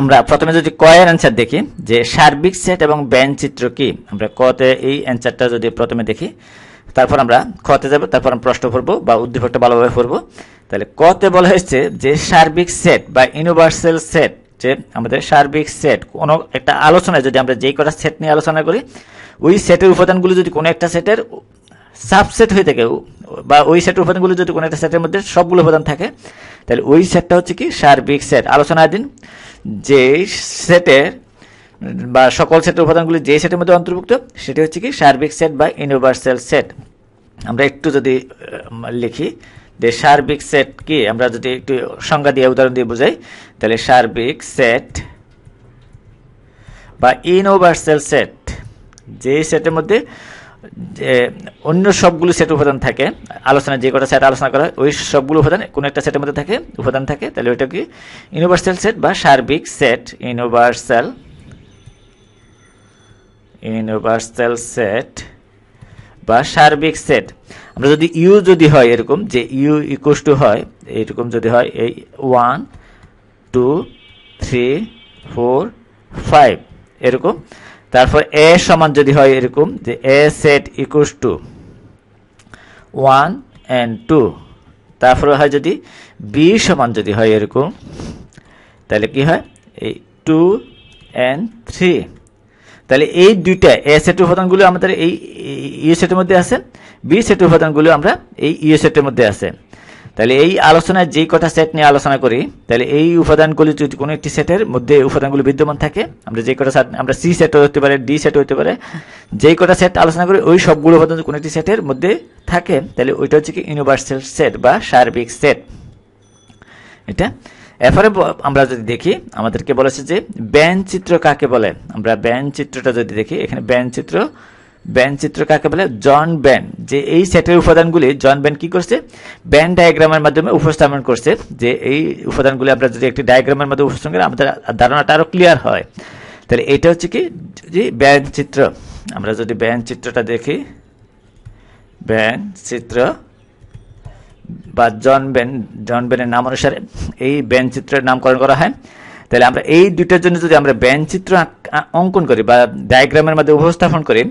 আমরা প্রথমে যদি এর অ্যান্সার দেখি যে সার্বিক সেট এবং ব্যান্ড চিত্র কি আমরা কতে এই অ্যান্সারটা যদি প্রথমে দেখি তারপর আমরা খতে যাব তারপর আমরা প্রশ্ন করবো বা উদ্দীপকটা ভালোভাবে করবো তাহলে কতে বলা হয়েছে যে সার্বিক সেট বা ইউনিভার্সাল সেট যে আমাদের সার্বিক সেট কোনো একটা আলোচনায় যদি আমরা যেই কটা সেট নিয়ে আলোচনা করি ওই সেটের উপাদানগুলো যদি কোনো একটা সেটের সাবসেট হয়ে থাকে বা ওই সেটের উপাদানগুলো যদি কোনো একটা সেটের মধ্যে সবগুলো উপাদান থাকে তাহলে ওই সেটটা হচ্ছে কি সার্বিক সেট আলোচনা দিন যে সেটের বা সকল সেটের উপাদানগুলি যে সেটের মধ্যে অন্তর্ভুক্ত সেটি হচ্ছে কি সার্বিক সেট বা ইউনিভার্সাল সেট আমরা একটু যদি লিখি যে সার্বিক সেট কি আমরা যদি একটু সংজ্ঞা দিয়ে উদাহরণ দিয়ে বুঝাই তাহলে সার্বিক সেট বা ইউনিভার্সাল সেট যে সেটের মধ্যে যে অন্য সবগুলো সেট উপাদান থাকে আলোচনা যে কটা সেট আলোচনা করা হয় ওই সবগুলো উপাদান কোনো একটা সেটের মধ্যে থাকে উপাদান থাকে তাহলে ওইটা কি ইউনিভার্সাল সেট বা সার্বিক সেট ইউনিভার্সাল ইউনিভার্সাল সেট বা সার্বিক সেট আমরা যদি ইউ যদি হয় এরকম যে ইউ ইকুয়াস টু হয় এরকম যদি হয় এই one two three four five এরকম তারপর এ সমান যদি হয় এরকম যে A set equals to one and two তারপরে হয় যদি বি সমান যদি হয় এরকম তাহলে কি হয় এই টু অ্যান্ড থ্রি তাহলে এই দুইটা এ সেট উপাদানগুলো আমাদের এই ইউ সেটের মধ্যে আছে বি সেট উপাদানগুলো আমরা এই ইউ e সেটের মধ্যে আছে তাহলে এই আলোচনায় যেই কটা সেট নিয়ে আলোচনা করি তাহলে এই উপাদানগুলি যদি কোনো একটি সেটের মধ্যে উপাদানগুলি বিদ্যমান থাকে আমরা যে কটা আমরা সি সেট হতে পারে ডি সেট হতে পারে যেই কটা সেট আলোচনা করি ওই সবগুলো উপাদান কোনো একটি সেটের মধ্যে থাকে তাহলে ওইটা হচ্ছে কি ইউনিভার্সাল সেট বা সার্বিক সেট এটা এরপরে আমরা যদি দেখি আমাদেরকে বলেছে যে ব্যান চিত্র কাকে বলে আমরা ব্যান চিত্রটা যদি দেখি এখানে ব্যান চিত্র ব্যান্ড চিত্র কাকে বলে জন ব্যান্ড যে এই সেটের উপাদানগুলি জন ব্যান্ড কি করছে ব্যান্ড ডায়াগ্রামের মাধ্যমে উপস্থাপন করছে যে এই উপাদানগুলি আমরা যদি একটি ডায়াগ্রামের মাধ্যমে উপস্থাপন করি আমাদের ধারণাটা আরও ক্লিয়ার হয় তাহলে এটা হচ্ছে কি যে ব্যান্ড চিত্র আমরা যদি ব্যান্ড চিত্রটা দেখি ব্যান্ড চিত্র বা জন ব্যান্ড জন ব্যানের নাম অনুসারে এই ব্যান্ড চিত্রের নামকরণ করা হয় তাহলে আমরা এই দুটোর জন্য যদি আমরা ব্যান্ড চিত্র অঙ্কন করি বা ডায়াগ্রামের মাধ্যমে উপস্থাপন করি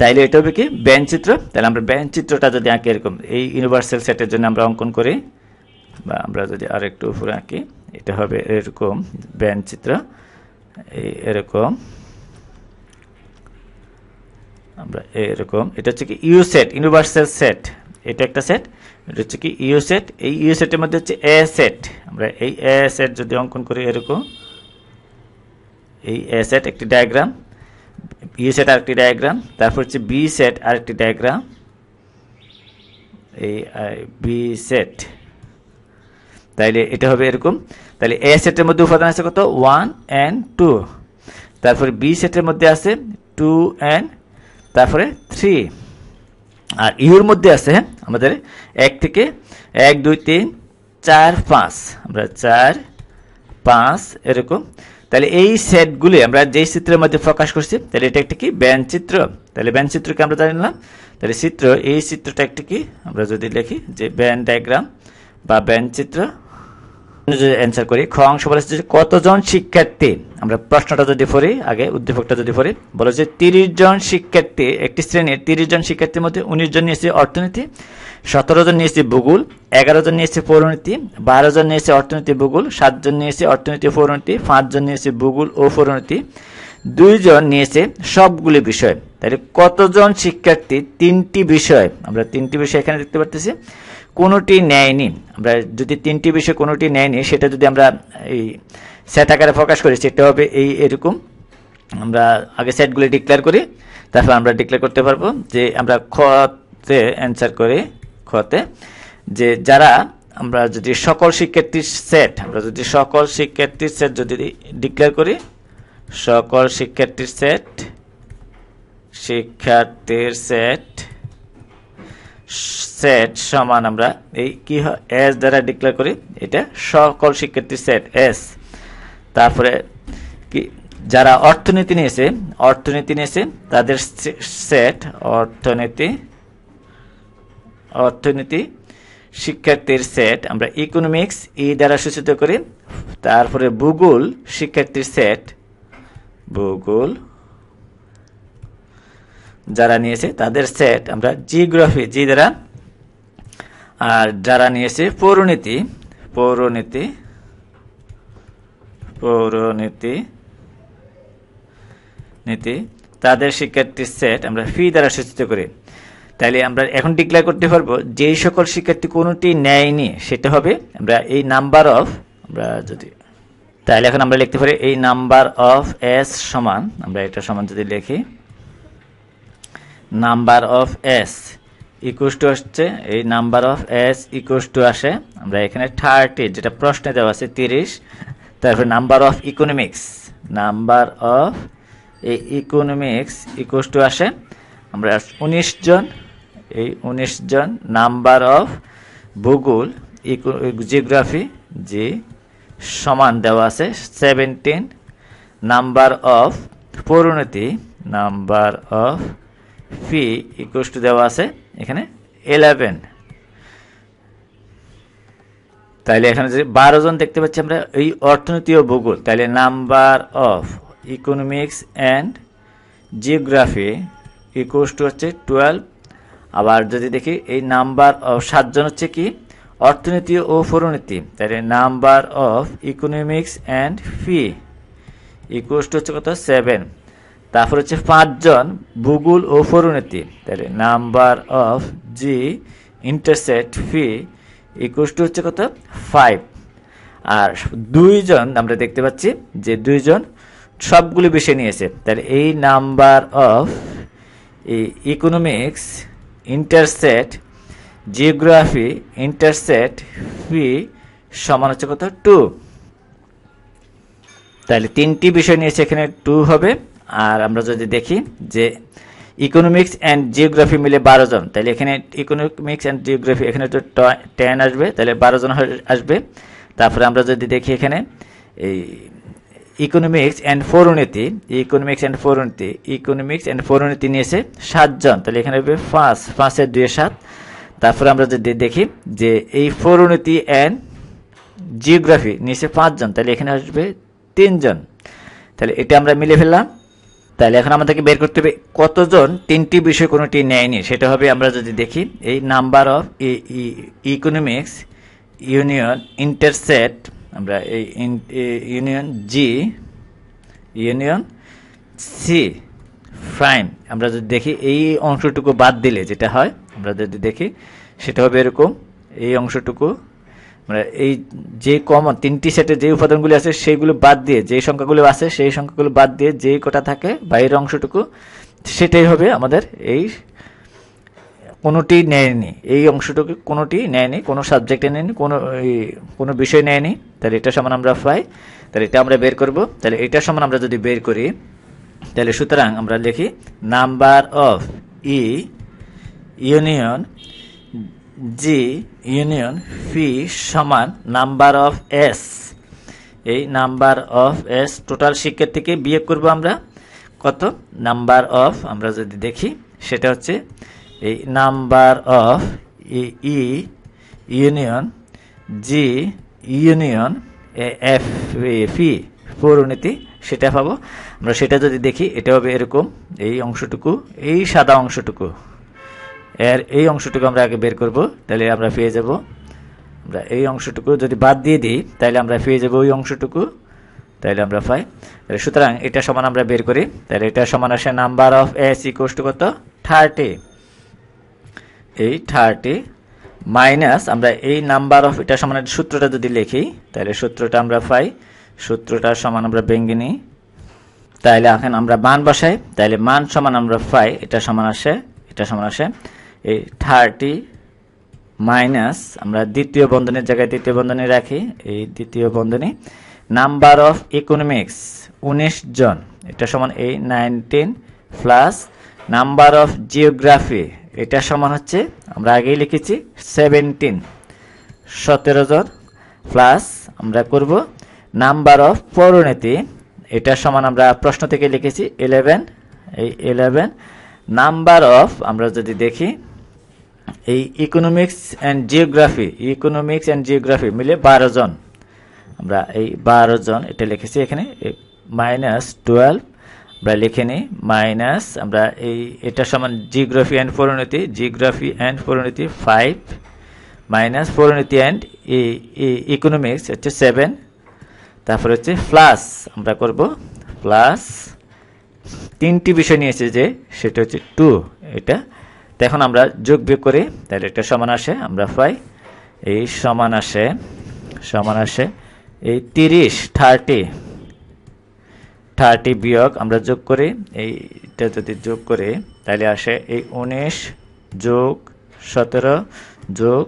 তাইলে এটা হবে কি ব্যান চিত্র তাহলে আমরা ব্যান চিত্রটা যদি আঁকি এরকম এই ইউনিভার্সাল সেটের জন্য আমরা অঙ্কন করি বা আমরা যদি আর একটু উপরে আঁকি এটা হবে এরকম ব্যান চিত্র এই এরকম আমরা এরকম এটা হচ্ছে কি ইউ সেট ইউনিভার্সাল সেট এটা একটা সেট এটা হচ্ছে কি ইউ সেট এই ইউ সেটের মধ্যে হচ্ছে এ সেট আমরা এই এ সেট যদি অঙ্কন করি এরকম এই এ সেট একটি ডায়াগ্রাম এ e সেট আরেকটি ডায়াগ্রাম তারপর হচ্ছে বি সেট আরেকটি ডায়াগ্রাম এই বি সেট তাইলে এটা হবে এরকম তাহলে এ সেটের মধ্যে উপাদান আছে কত ওয়ান অ্যান্ড টু তারপরে বি সেটের মধ্যে আছে টু অ্যান্ড তারপরে থ্রি আর ইউর মধ্যে আছে হ্যাঁ, আমাদের এক থেকে এক দুই তিন চার পাঁচ আমরা চার পাঁচ এরকম তাহলে এই সেটগুলি আমরা যেই চিত্রের মধ্যে প্রকাশ করছি তাহলে এটা একটা কি ব্যান চিত্র তাহলে ব্যান চিত্রকে আমরা জানি না তাহলে চিত্র এই চিত্রটা একটা কি আমরা যদি লিখি যে ব্যান ডায়াগ্রাম বা ব্যান চিত্র যদি অ্যান্সার করি খ অংশ বলেছে যে কতজন শিক্ষার্থী আমরা প্রশ্নটা যদি পড়ি আগে উদ্দীপকটা যদি পড়ি বলে যে তিরিশ জন শিক্ষার্থী একটি শ্রেণীর তিরিশ জন শিক্ষার্থীর মধ্যে উনিশ জন নিয়েছে অর্থনীতি সতেরো জন নিয়েছে ভূগোল এগারো জন নিয়েছে পৌরনীতি বারো জন নিয়েছে অর্থনীতি ভূগোল সাতজন নিয়েছে অর্থনীতি পৌরনীতি পাঁচজন নিয়েছে ভূগোল ও পৌরনীতি দুইজন নিয়েছে সবগুলি বিষয় তাহলে কতজন শিক্ষার্থী তিনটি বিষয় আমরা তিনটি বিষয় এখানে দেখতে পারতেছি কোনোটি নেয়নি আমরা যদি তিনটি বিষয় কোনোটি নেয়নি সেটা যদি আমরা এই সেট আকারে প্রকাশ করি সেটা হবে এই এরকম আমরা আগে সেটগুলি ডিক্লেয়ার করি তারপর আমরা ডিক্লেয়ার করতে পারবো যে আমরা খতে অ্যান্সার করি খতে যে যারা আমরা যদি সকল শিক্ষার্থীর সেট আমরা যদি সকল শিক্ষার্থীর সেট যদি ডিক্লেয়ার করি সকল শিক্ষার্থীর সেট শিক্ষার্থীর সেট সেট সমান আমরা এই কি হয় এস দ্বারা ডিক্লেয়ার করি এটা সকল শিক্ষার্থী সেট এস তারপরে কি যারা অর্থনীতি নিয়েছে অর্থনীতি নিয়েছে তাদের সেট অর্থনীতি অর্থনীতি শিক্ষার্থীর সেট আমরা ইকোনমিক্স ই e দ্বারা সূচিত করি তারপরে ভূগোল শিক্ষার্থীর সেট ভূগোল যারা নিয়েছে তাদের সেট আমরা জিওগ্রাফি জি দ্বারা আর যারা নিয়েছে পৌরনীতি পৌরনীতি পৌরনীতি নীতি তাদের শিক্ষার্থীর সেট আমরা ফি দ্বারা সূচিত করি তাহলে আমরা এখন ডিক্লেয়ার করতে পারবো যেই সকল শিক্ষার্থী কোনোটি নেয়নি সেটা হবে আমরা এই নাম্বার অফ আমরা যদি তাহলে এখন আমরা লিখতে পারি এই নাম্বার অফ এস সমান আমরা এটা সমান যদি লিখি number of S equals to হচ্ছে এই number of S equals to আসে আমরা এখানে থার্টি যেটা প্রশ্নে দেওয়া আছে তিরিশ তারপরে number of economics number of এই ইকোনমিক্স ইকুয়াস টু আসে আমরা উনিশ জন এই উনিশ জন নাম্বার অফ ভূগোল ইকো জিওগ্রাফি যে সমান দেওয়া আছে সেভেন্টিন নাম্বার অফ পরিণতি number of phi equal to দেওয়া আছে এখানে এলেভেন তাহলে এখানে যে বারো জন দেখতে পাচ্ছি আমরা এই অর্থনীতি ও ভূগোল তাহলে number of economics and geography equal to হচ্ছে টুয়েলভ আবার যদি দেখি এই নাম্বার অফ সাতজন হচ্ছে কি অর্থনীতি ও ফরনীতি তাহলে number of economics and phi equal to হচ্ছে কত সেভেন তারপর হচ্ছে পাঁচজন ভূগোল ও পরিণতি তাহলে number of G intersect phi equal to হচ্ছে কত ফাইভ আর দুইজন আমরা দেখতে পাচ্ছি যে দুইজন সবগুলি বিষয় নিয়েছে তাহলে এই number of economics intersect geography intersect phi সমান হচ্ছে কত টু তাহলে তিনটি বিষয় নিয়েছে এখানে টু হবে আর আমরা যদি দেখি যে ইকোনমিক্স অ্যান্ড জিওগ্রাফি মিলে বারো জন তাহলে এখানে ইকোনমিক্স অ্যান্ড জিওগ্রাফি এখানে তো টেন আসবে তাহলে বারো জন আসবে তারপরে আমরা যদি দেখি এখানে এই ইকোনমিক্স অ্যান্ড ফোরনীতি ইকোনমিক্স অ্যান্ড ফোরনীতি ইকোনমিক্স অ্যান্ড ফোরনীতি নিয়েছে সাতজন তাহলে এখানে হবে পাঁচ পাঁচের দুয়ে সাত তারপরে আমরা যদি দেখি যে এই ফোরনীতি অ্যান্ড জিওগ্রাফি নিয়েছে পাঁচজন তাহলে এখানে আসবে তিনজন তাহলে এটা আমরা মিলে ফেললাম তাহলে এখন আমাদেরকে বের করতে হবে কতজন তিনটি বিষয় কোনোটি নেয়নি সেটা হবে আমরা যদি দেখি এই number of economics union intersect আমরা এই union G union C fine আমরা যদি দেখি এই অংশটুকু বাদ দিলে যেটা হয় আমরা যদি দেখি সেটা হবে এরকম এই অংশটুকু মানে এই যে কমন তিনটি সেটে যে উপাদানগুলি আছে সেইগুলো বাদ দিয়ে যে সংখ্যাগুলো আছে সেই সংখ্যাগুলো বাদ দিয়ে যেই কটা থাকে বাইরের অংশটুকু সেটাই হবে আমাদের এই কোনোটি নেয়নি এই অংশটুকু কোনোটি নেয়নি কোনো সাবজেক্টে নেয়নি কোনো কোনো বিষয় নেয়নি তাহলে এটা সমান আমরা পাই তাহলে এটা আমরা বের করব তাহলে এটা সমান আমরা যদি বের করি তাহলে সুতরাং আমরা লিখি number of E union G union P সমান নাম্বার অফ এস এই নাম্বার অফ এস টোটাল শিক্ষার্থীকে বিয়ে করব আমরা কত নাম্বার অফ আমরা যদি দেখি সেটা হচ্ছে এই number of E union G union F P পৌরনীতি সেটা পাবো আমরা সেটা যদি দেখি এটা হবে এরকম এই অংশটুকু এই সাদা অংশটুকু এর এই অংশটুকু আমরা আগে বের করব তাহলে আমরা পেয়ে যাব আমরা এই অংশটুকু যদি বাদ দিয়ে দিই তাহলে আমরা পেয়ে যাব ওই অংশটুকু তাহলে আমরা পাই সুতরাং এটা সমান আমরা বের করি তাহলে এটা সমান আসে number of S equals to কত থার্টি এই থার্টি মাইনাস আমরা এই নাম্বার অফ এটা সমান সূত্রটা যদি লিখি তাহলে সূত্রটা আমরা পাই সূত্রটার সমান আমরা ভেঙে নিই তাহলে এখন আমরা মান বসাই তাহলে মান সমান আমরা পাই এটা সমান আসে এটা সমান আসে এই থার্টি মাইনাস আমরা দ্বিতীয় বন্ধনের জায়গায় দ্বিতীয় বন্ধনী রাখি এই দ্বিতীয় বন্ধনী নাম্বার অফ ইকোনমিক্স উনিশ জন এটা সমান এই nineteen plus number of geography এটা সমান হচ্ছে আমরা আগেই লিখেছি সেভেন্টিন সতেরো জন প্লাস আমরা করব নাম্বার অফ পরিণতি এটা সমান আমরা প্রশ্ন থেকে লিখেছি ইলেভেন এই ইলেভেন নাম্বার অফ আমরা যদি দেখি এই economics and geography economics and geography মিলে বারো জন আমরা এই বারো জন এটা লিখেছি এখানে মাইনাস টুয়েলভ আমরা লিখে নিই মাইনাস আমরা এই এটা সমান জিওগ্রাফি অ্যান্ড পরিণতি জিওগ্রাফি অ্যান্ড পরিণতি ফাইভ মাইনাস পরিণতি অ্যান্ড ইকোনমিক্স হচ্ছে সেভেন তারপরে হচ্ছে প্লাস আমরা করব প্লাস তিনটি বিষয় নিয়েছে যে সেটা হচ্ছে টু এটা তো এখন আমরা যোগ বিয়োগ করি তাহলে একটা সমান আসে আমরা পাই এই সমান আসে সমান আসে এই তিরিশ থার্টি থার্টি বিয়োগ আমরা যোগ করি এইটা যদি যোগ করি তাহলে আসে এই উনিশ যোগ সতেরো যোগ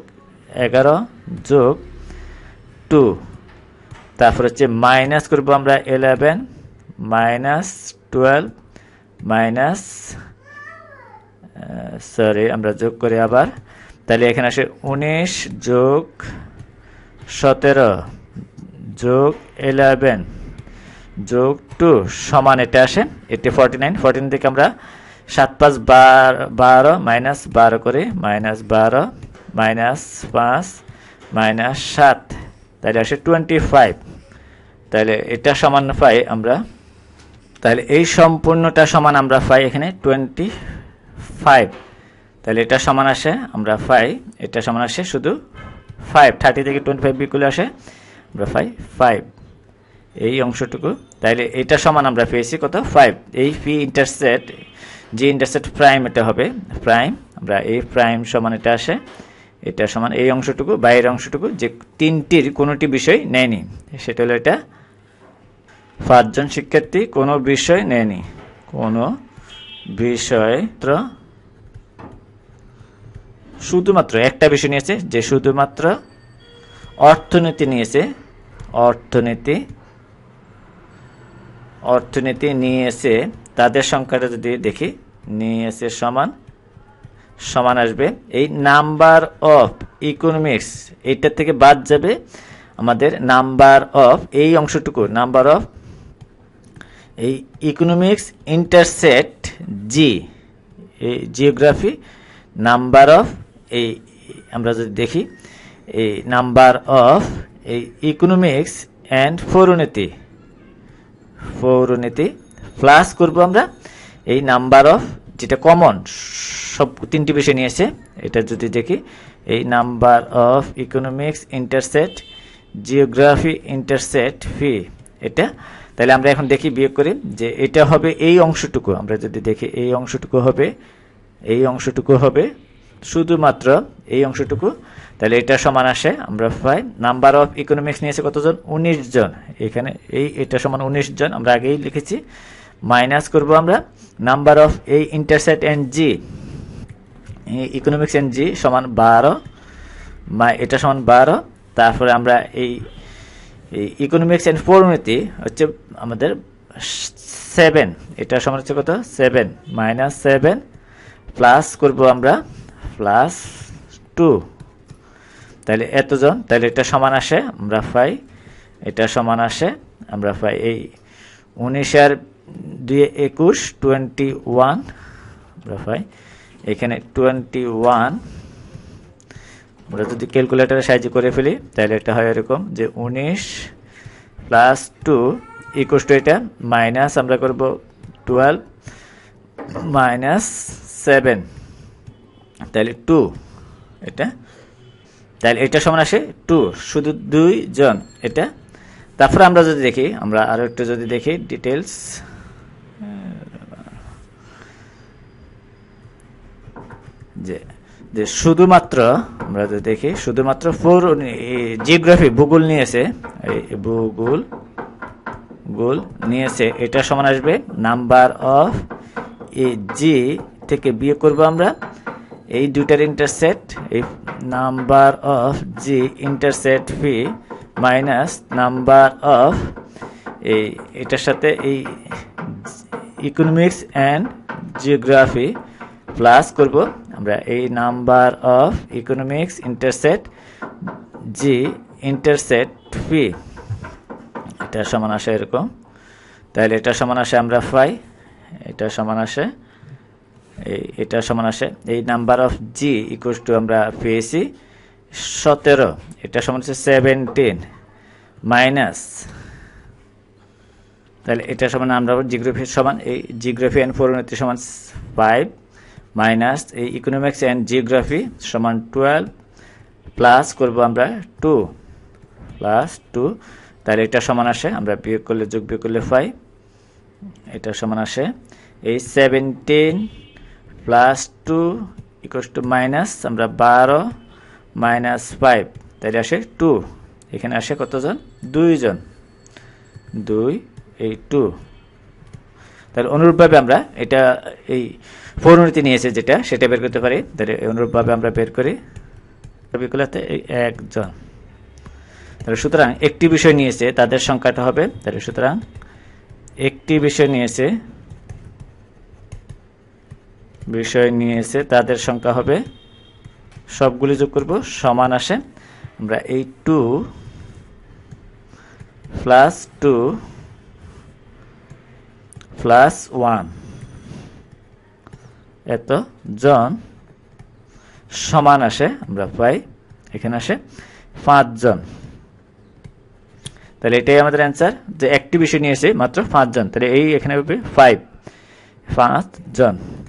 এগারো যোগ টু তারপর হচ্ছে মাইনাস করবো আমরা eleven minus twelve minus sorry আমরা যোগ করি আবার তাহলে এখানে আসে উনিশ যোগ সতেরো যোগ ইলেভেন যোগ টু সমান এটা আসে এটি ফর্টি নাইন ফর্টিন থেকে আমরা সাত পাঁচ বারো মাইনাস বারো করি মাইনাস বারো মাইনাস পাঁচ মাইনাস সাত তাহলে আসে টোয়েন্টি ফাইভ তাহলে এটা সমান পাই আমরা তাহলে এই সম্পূর্ণটা সমান আমরা পাই এখানে টোয়েন্টি ফাইভ তাহলে এটা সমান আসে আমরা ফাইভ এটা সমান আসে শুধু ফাইভ থার্টি থেকে টোয়েন্টি ফাইভ বিকুলে আসে আমরা ফাইভ ফাইভ এই অংশটুকু তাহলে এটা সমান আমরা পেয়েছি কত ফাইভ এই পি ইন্টারসেট যে ইন্টারসেট প্রাইম এটা হবে প্রাইম আমরা এই প্রাইম সমান এটা আসে এটা সমান এই অংশটুকু বাইরের অংশটুকু যে তিনটির কোনোটি বিষয় নেয়নি সেটা হলো এটা পাঁচজন শিক্ষার্থী কোনো বিষয় নেয়নি কোনো বিষয়ত্র শুধুমাত্র একটা বিষয় নিয়েছে যে শুধুমাত্র অর্থনীতি নিয়েছে অর্থনীতি অর্থনীতি নিয়েছে তাদের সংখ্যাটা যদি দেখি নিয়েছে সমান সমান আসবে এই নাম্বার অফ ইকোনমিক্স এইটা থেকে বাদ যাবে আমাদের নাম্বার অফ এই অংশটুকু নাম্বার অফ এই ইকোনমিক্স ইন্টারসেট জি এই জিওগ্রাফি নাম্বার অফ এই আমরা যদি দেখি এই নাম্বার অফ এই ইকোনমিক্স অ্যান্ড পৌরনীতি পৌরনীতি প্লাস করব আমরা এই নাম্বার অফ যেটা কমন সব তিনটি বিষয় নিয়েছে এটা যদি দেখি এই number of economics intersect geography intersect phi এটা তাহলে আমরা এখন দেখি বিয়োগ করি যে এটা হবে এই অংশটুকু আমরা যদি দেখি এই অংশটুকু হবে এই অংশটুকু হবে শুধুমাত্র এই অংশটুকু তাহলে এটা সমান আসে আমরা পাই নাম্বার অফ ইকোনমিক্স নিয়েছে কতজন উনিশ জন এখানে এই এটা সমান উনিশ জন আমরা আগেই লিখেছি মাইনাস করব আমরা নাম্বার অফ এই intersect and G economics and G সমান বারো এটা সমান বারো তারপরে আমরা এই এই ইকোনমিক্স অ্যান্ড পরিণতি হচ্ছে আমাদের সেভেন এটা সমান হচ্ছে কত সেভেন মাইনাস সেভেন প্লাস করব আমরা প্লাস টু তাহলে এতজন তাহলে এটা সমান আসে আমরা পাই এটা সমান আসে আমরা পাই এই উনিশ আর দুই একুশ টোয়েন্টি ওয়ান আমরা পাই এখানে টোয়েন্টি ওয়ান আমরা যদি ক্যালকুলেটারের সাহায্যে করে ফেলি তাহলে এটা হয় এরকম যে উনিশ প্লাস টু ইকুয়াল টু এটা মাইনাস আমরা করব টুয়েলভ মাইনাস সেভেন তাহলে টু এটা তাহলে এটা সমান আসে টু শুধু দুই জন এটা তারপরে আমরা যদি দেখি আমরা আরও একটু যদি দেখি ডিটেলস যে যে শুধুমাত্র আমরা যদি দেখি শুধুমাত্র ফোর জিওগ্রাফি ভূগোল নিয়েছে ভূগোল গোল নিয়েছে এটা সমান আসবে নাম্বার অফ এ জি থেকে বিয়ে করব আমরা এই দুটার ইন্টারসেট এই number of G intersect phi minus number of এই এটার সাথে এই ইকোনমিক্স অ্যান্ড জিওগ্রাফি প্লাস করবো আমরা এই number of economics intersect G intersect P এটা সমান আসে এরকম তাহলে এটা সমান আসে আমরা ফাই এটা সমান আসে এই এটা সমান আসে এই number of G equals to আমরা পেয়েছি সতেরো এটা সমান আছে সেভেন্টিন মাইনাস তাহলে এটা সমান আমরা জিগ্রাফি সমান এই জিগ্রাফি অ্যান্ড ফোর সমান ফাইভ মাইনাস এই ইকোনমিক্স অ্যান্ড জিওগ্রাফি সমান টুয়েলভ প্লাস করব আমরা টু প্লাস টু তাহলে এটা সমান আসে আমরা বিয়োগ করলে যোগ বিয়োগ করলে পাই এটা সমান আসে এই seventeen plus two equals to minus আমরা বারো মাইনাস ফাইভ তাহলে আসে টু এখানে আসে কতজন দুইজন দুই এই টু তাহলে অনুরূপভাবে আমরা এটা এই পরিণতি নিয়েছে যেটা সেটা বের করতে পারি তাহলে অনুরূপভাবে আমরা বের করি বিকলাতে একজন তাহলে সুতরাং একটি বিষয় নিয়েছে তাদের সংখ্যাটা হবে তাহলে সুতরাং একটি বিষয় নিয়েছে বিষয় নিয়েছে তাদের সংখ্যা হবে সবগুলি যোগ করব সমান আসে আমরা এই two plus two plus one এত জন সমান আসে আমরা পাই এখানে আসে পাঁচজন তাহলে এটাই আমাদের অ্যান্সার যে একটি বিষয় এসে মাত্র পাঁচজন তাহলে এই এখানে হবে ফাইভ পাঁচজন